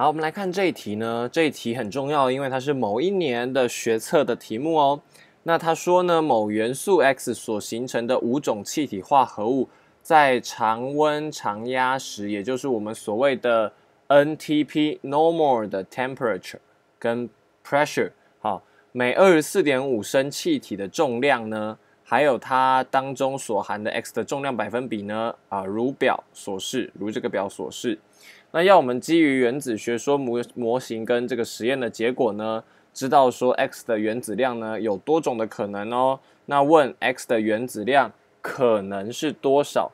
好，我们来看这一题呢。这一题很重要，因为它是某一年的学测的题目哦。那他说呢，某元素 X 所形成的五种气体化合物，在常温常压时，也就是我们所谓的 NTP（normal 的 temperature 跟 pressure） 好，每二十四点五升气体的重量呢，还有它当中所含的 X 的重量百分比呢，啊，如表所示，如这个表所示。那要我们基于原子学说模模型跟这个实验的结果呢，知道说 X 的原子量呢有多种的可能哦。那问 X 的原子量可能是多少？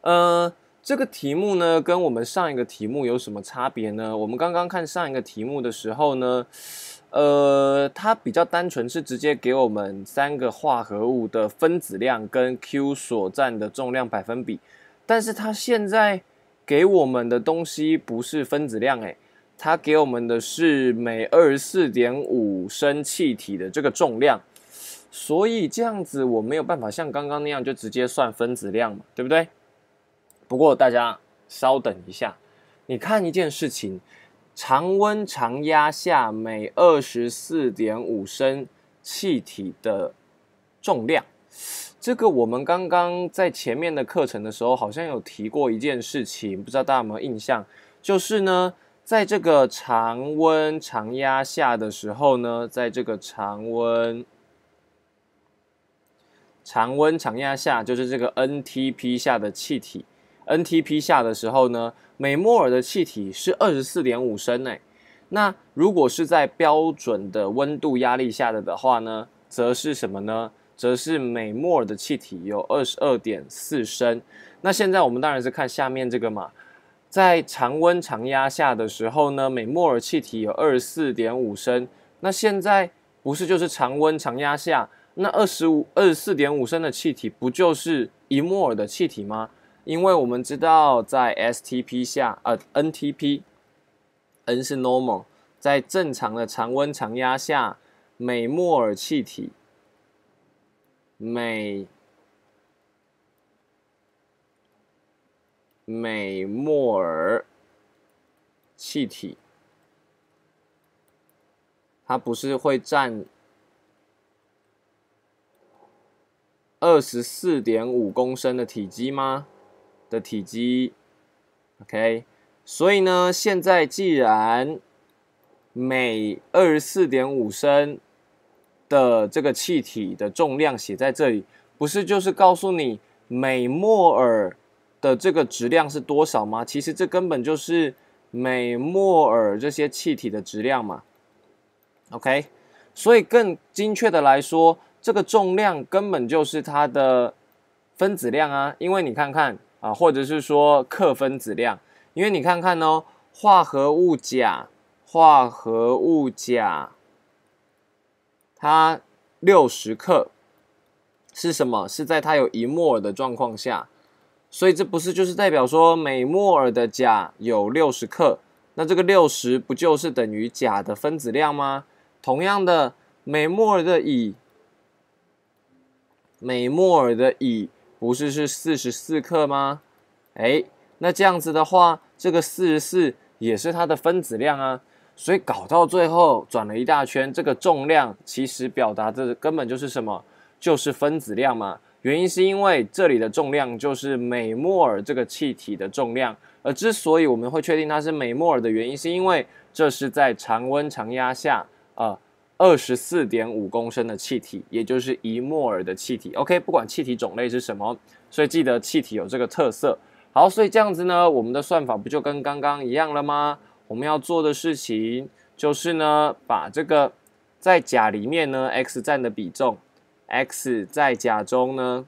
呃，这个题目呢跟我们上一个题目有什么差别呢？我们刚刚看上一个题目的时候呢，呃，它比较单纯是直接给我们三个化合物的分子量跟 Q 所占的重量百分比，但是它现在。给我们的东西不是分子量诶，它给我们的是每二十四点五升气体的这个重量，所以这样子我没有办法像刚刚那样就直接算分子量嘛，对不对？不过大家稍等一下，你看一件事情，常温常压下每二十四点五升气体的重量。这个我们刚刚在前面的课程的时候好像有提过一件事情，不知道大家有没有印象？就是呢，在这个常温常压下的时候呢，在这个常温常温常压下，就是这个 NTP 下的气体，NTP 下的时候呢，每摩尔的气体是二十四点五升诶。那如果是在标准的温度压力下的的话呢，则是什么呢？则是每摩尔的气体有二十二点四升。那现在我们当然是看下面这个嘛，在常温常压下的时候呢，每摩尔气体有二十四点五升。那现在不是就是常温常压下，那二十五二十四点五升的气体不就是一摩尔的气体吗？因为我们知道在 STP 下，呃 NTP，N 是 normal，在正常的常温常压下，每摩尔气体。每每摩尔气体，它不是会占二十四点五公升的体积吗？的体积，OK。所以呢，现在既然每二十四点五升。的这个气体的重量写在这里，不是就是告诉你每摩尔的这个质量是多少吗？其实这根本就是每摩尔这些气体的质量嘛。OK，所以更精确的来说，这个重量根本就是它的分子量啊，因为你看看啊，或者是说克分子量，因为你看看哦，化合物甲，化合物甲。它六十克是什么？是在它有一摩尔的状况下，所以这不是就是代表说每摩尔的钾有六十克？那这个六十不就是等于钾的分子量吗？同样的，每摩尔的乙，每摩尔的乙不是是四十四克吗？哎，那这样子的话，这个四十四也是它的分子量啊。所以搞到最后转了一大圈，这个重量其实表达的根本就是什么？就是分子量嘛。原因是因为这里的重量就是每摩尔这个气体的重量。而之所以我们会确定它是每摩尔的原因，是因为这是在常温常压下，呃，二十四点五公升的气体，也就是一摩尔的气体。OK，不管气体种类是什么，所以记得气体有这个特色。好，所以这样子呢，我们的算法不就跟刚刚一样了吗？我们要做的事情就是呢，把这个在甲里面呢，x 占的比重，x 在甲中呢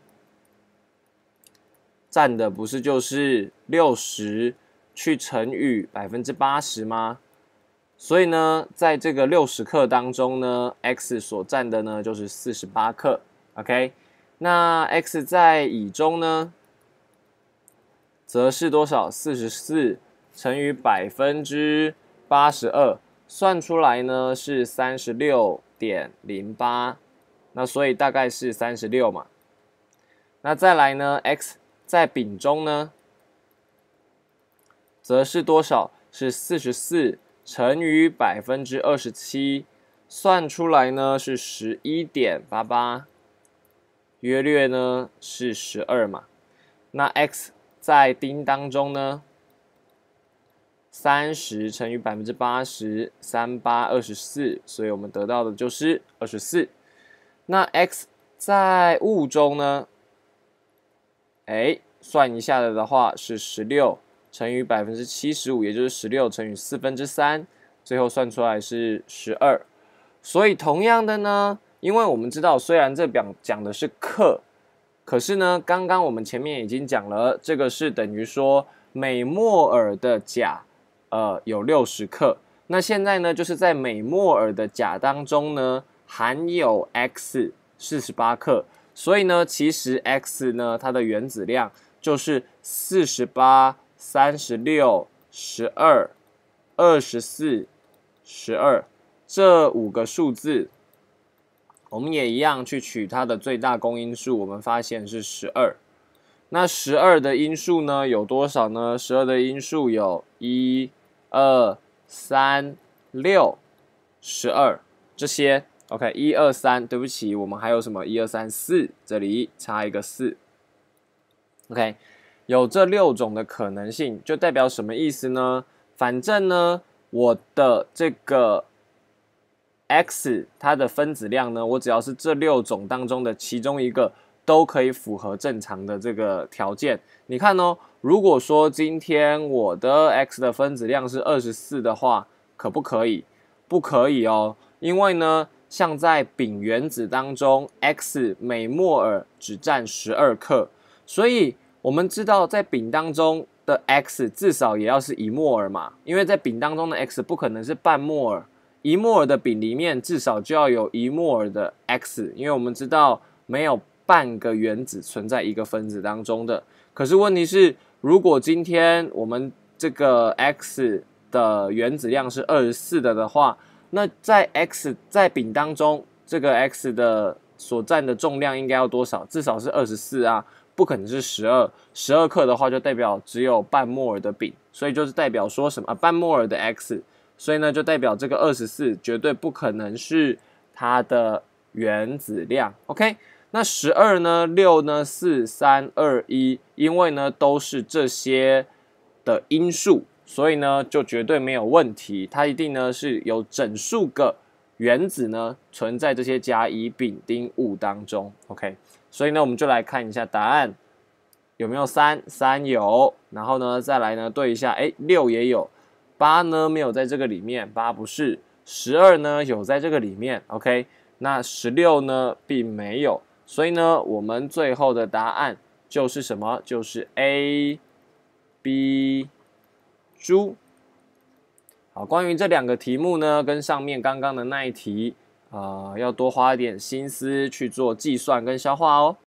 占的不是就是六十去乘以百分之八十吗？所以呢，在这个六十克当中呢，x 所占的呢就是四十八克，OK。那 x 在乙中呢，则是多少？四十四。乘以百分之八十二，算出来呢是三十六点零八，那所以大概是三十六嘛。那再来呢，x 在丙中呢，则是多少？是四十四乘以百分之二十七，算出来呢是十一点八八，约略呢是十二嘛。那 x 在丁当中呢？三十乘以百分之八十三八二十四，所以我们得到的就是二十四。那 x 在物中呢？哎，算一下的话是十六乘以百分之七十五，也就是十六乘以四分之三，最后算出来是十二。所以同样的呢，因为我们知道，虽然这表讲的是克，可是呢，刚刚我们前面已经讲了，这个是等于说每摩尔的甲。呃，有六十克。那现在呢，就是在每摩尔的钾当中呢，含有 x 四十八克。所以呢，其实 x 呢，它的原子量就是四十八、三十六、十二、二十四、十二这五个数字。我们也一样去取它的最大公因数，我们发现是十二。那十二的因数呢，有多少呢？十二的因数有一。二三六十二这些，OK，一二三，对不起，我们还有什么？一二三四，这里差一个四。OK，有这六种的可能性，就代表什么意思呢？反正呢，我的这个 X 它的分子量呢，我只要是这六种当中的其中一个。都可以符合正常的这个条件。你看哦，如果说今天我的 X 的分子量是二十四的话，可不可以？不可以哦，因为呢，像在丙原子当中，X 每摩尔只占十二克，所以我们知道在丙当中的 X 至少也要是一摩尔嘛，因为在丙当中的 X 不可能是半摩尔，一摩尔的丙里面至少就要有一摩尔的 X，因为我们知道没有。半个原子存在一个分子当中的，可是问题是，如果今天我们这个 X 的原子量是二十四的的话，那在 X 在丙当中，这个 X 的所占的重量应该要多少？至少是二十四啊，不可能是十二。十二克的话，就代表只有半摩尔的丙，所以就是代表说什么啊？半摩尔的 X，所以呢，就代表这个二十四绝对不可能是它的原子量。OK。那十二呢？六呢？四、三、二、一，因为呢都是这些的因素，所以呢就绝对没有问题。它一定呢是有整数个原子呢存在这些甲、乙、丙、丁、戊当中。OK，所以呢我们就来看一下答案有没有三，三有。然后呢再来呢对一下，哎，六也有。八呢没有在这个里面，八不是。十二呢有在这个里面，OK。那十六呢并没有。所以呢，我们最后的答案就是什么？就是 A、B 猪。好，关于这两个题目呢，跟上面刚刚的那一题，啊，要多花一点心思去做计算跟消化哦。